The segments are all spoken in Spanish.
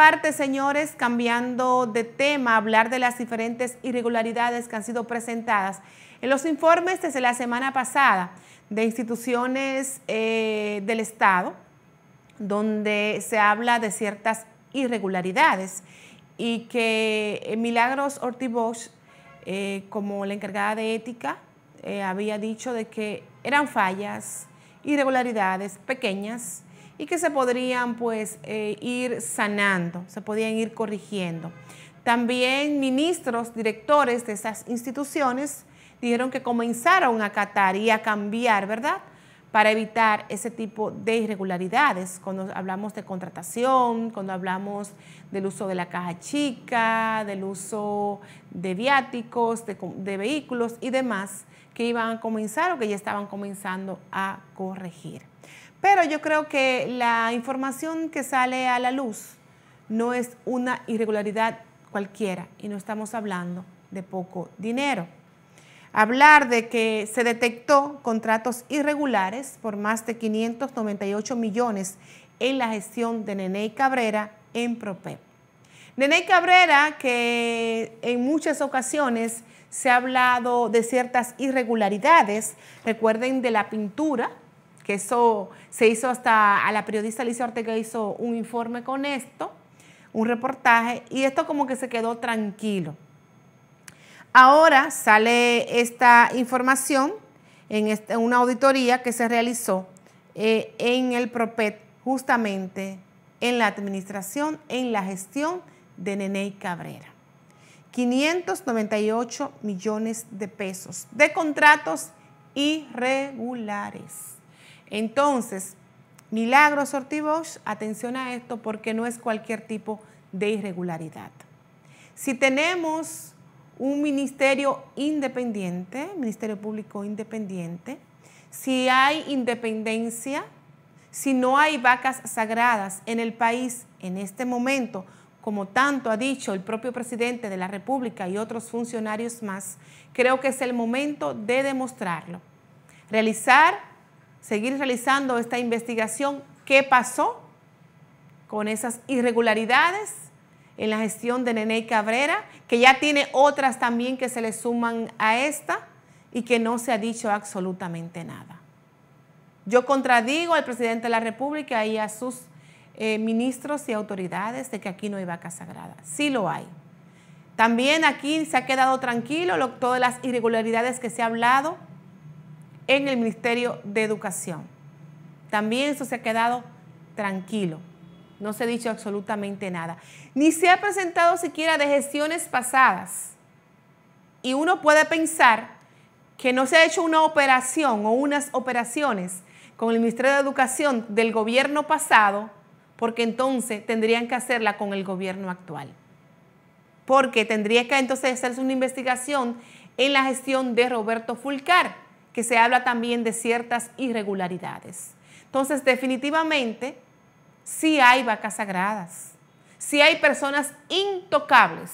parte, señores, cambiando de tema, hablar de las diferentes irregularidades que han sido presentadas en los informes desde la semana pasada de instituciones eh, del Estado, donde se habla de ciertas irregularidades y que eh, Milagros ortibos eh, como la encargada de ética, había dicho de que eran fallas, irregularidades pequeñas, y que se podrían pues eh, ir sanando, se podían ir corrigiendo. También ministros, directores de esas instituciones dijeron que comenzaron a acatar y a cambiar, ¿verdad? Para evitar ese tipo de irregularidades, cuando hablamos de contratación, cuando hablamos del uso de la caja chica, del uso de viáticos, de, de vehículos y demás, que iban a comenzar o que ya estaban comenzando a corregir. Pero yo creo que la información que sale a la luz no es una irregularidad cualquiera y no estamos hablando de poco dinero. Hablar de que se detectó contratos irregulares por más de 598 millones en la gestión de Nenei Cabrera en Propep. Nenei Cabrera, que en muchas ocasiones se ha hablado de ciertas irregularidades, recuerden de la pintura que eso se hizo hasta, a la periodista Alicia Ortega hizo un informe con esto, un reportaje, y esto como que se quedó tranquilo. Ahora sale esta información en este, una auditoría que se realizó eh, en el PROPET, justamente en la administración, en la gestión de Neney Cabrera. 598 millones de pesos de contratos irregulares. Entonces, Milagros sortivos, atención a esto porque no es cualquier tipo de irregularidad. Si tenemos un ministerio independiente, ministerio público independiente, si hay independencia, si no hay vacas sagradas en el país en este momento, como tanto ha dicho el propio presidente de la República y otros funcionarios más, creo que es el momento de demostrarlo. Realizar seguir realizando esta investigación, qué pasó con esas irregularidades en la gestión de Nene Cabrera, que ya tiene otras también que se le suman a esta y que no se ha dicho absolutamente nada. Yo contradigo al presidente de la República y a sus eh, ministros y autoridades de que aquí no hay vaca sagrada. Sí lo hay. También aquí se ha quedado tranquilo lo, todas las irregularidades que se ha hablado en el Ministerio de Educación. También eso se ha quedado tranquilo. No se ha dicho absolutamente nada. Ni se ha presentado siquiera de gestiones pasadas. Y uno puede pensar que no se ha hecho una operación o unas operaciones con el Ministerio de Educación del gobierno pasado, porque entonces tendrían que hacerla con el gobierno actual. Porque tendría que entonces hacerse una investigación en la gestión de Roberto Fulcar que se habla también de ciertas irregularidades. Entonces, definitivamente, sí hay vacas sagradas, sí hay personas intocables,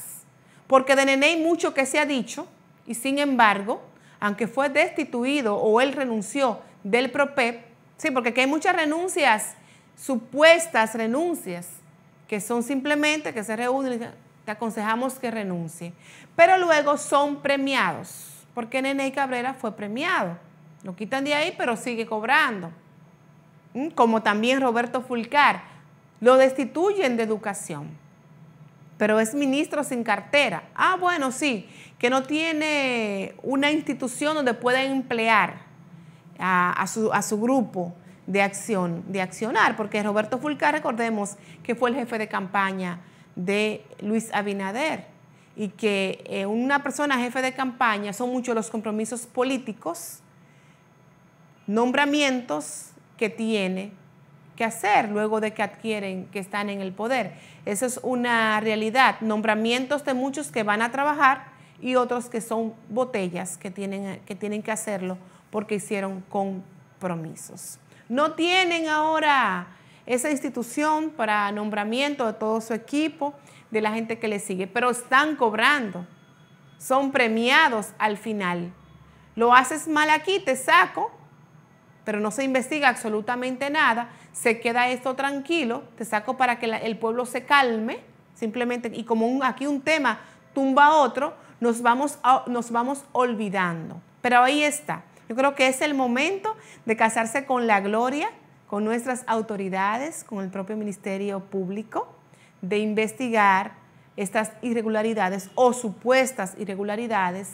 porque de Nené mucho que se ha dicho, y sin embargo, aunque fue destituido o él renunció del PROPEP, sí, porque aquí hay muchas renuncias, supuestas renuncias, que son simplemente que se reúnen te aconsejamos que renuncie, pero luego son premiados porque Nene Cabrera fue premiado. Lo quitan de ahí, pero sigue cobrando. Mm, como también Roberto Fulcar. Lo destituyen de educación. Pero es ministro sin cartera. Ah, bueno, sí, que no tiene una institución donde pueda emplear a, su, a su grupo de acción, de accionar, porque Roberto Fulcar, recordemos que fue el jefe de campaña de Luis Abinader y que eh, una persona jefe de campaña son muchos los compromisos políticos, nombramientos que tiene que hacer luego de que adquieren que están en el poder. Esa es una realidad, nombramientos de muchos que van a trabajar y otros que son botellas que tienen que, tienen que hacerlo porque hicieron compromisos. No tienen ahora esa institución para nombramiento de todo su equipo, de la gente que le sigue, pero están cobrando, son premiados al final. Lo haces mal aquí, te saco, pero no se investiga absolutamente nada, se queda esto tranquilo, te saco para que el pueblo se calme, simplemente, y como aquí un tema tumba otro, nos vamos, nos vamos olvidando. Pero ahí está. Yo creo que es el momento de casarse con la gloria con nuestras autoridades, con el propio Ministerio Público, de investigar estas irregularidades o supuestas irregularidades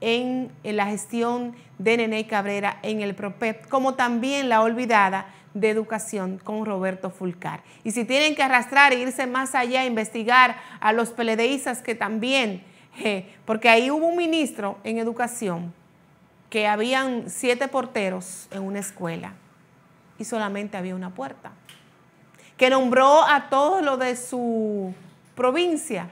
en, la gestión de Nene Cabrera en el PROPEP, como también la olvidada de Educación con Roberto Fulcar. Y si tienen que arrastrar e irse más allá a investigar a los peledeístas que también, porque ahí hubo un ministro en Educación que habían siete porteros en una escuela y solamente había una puerta. Que nombró a todos los de su provincia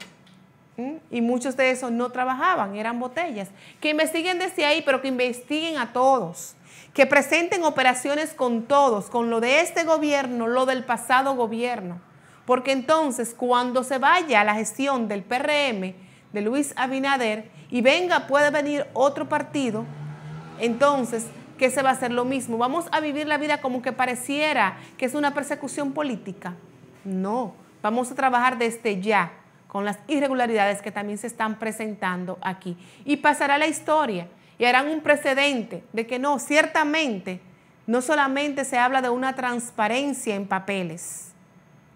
y muchos de esos no trabajaban, eran botellas. Que investiguen desde ahí, pero que investiguen a todos. Que presenten operaciones con todos, con lo de este gobierno, lo del pasado gobierno. Porque entonces cuando se vaya a la gestión del PRM, de Luis Abinader, y venga, puede venir otro partido, entonces que se va a hacer lo mismo. Vamos a vivir la vida como que pareciera que es una persecución política. No, vamos a trabajar desde ya con las irregularidades que también se están presentando aquí. Y pasará la historia y harán un precedente de que no, ciertamente, no solamente se habla de una transparencia en papeles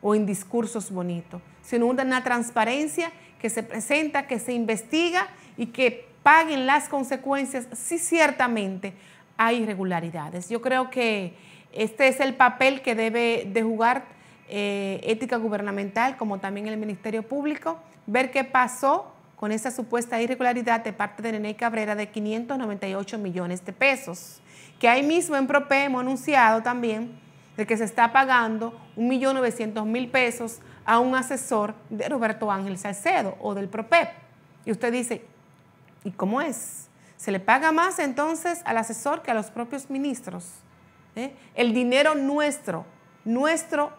o en discursos bonitos, sino una transparencia que se presenta, que se investiga y que paguen las consecuencias, sí ciertamente, hay irregularidades. Yo creo que este es el papel que debe de jugar eh, ética gubernamental, como también el Ministerio Público, ver qué pasó con esa supuesta irregularidad de parte de Nene Cabrera de 598 millones de pesos, que ahí mismo en Prope hemos anunciado también de que se está pagando 1.900.000 pesos a un asesor de Roberto Ángel Salcedo o del PROPEP. Y usted dice, ¿y cómo es? Se le paga más entonces al asesor que a los propios ministros. ¿eh? El dinero nuestro, nuestro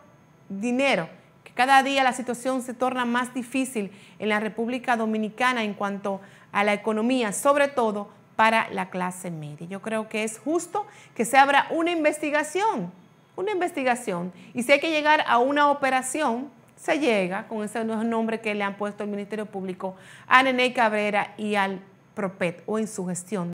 dinero, que cada día la situación se torna más difícil en la República Dominicana en cuanto a la economía, sobre todo para la clase media. Yo creo que es justo que se abra una investigación, una investigación, y si hay que llegar a una operación, se llega, con ese nombre que le han puesto el Ministerio Público, a Nene Cabrera y al PROPET o en su gestión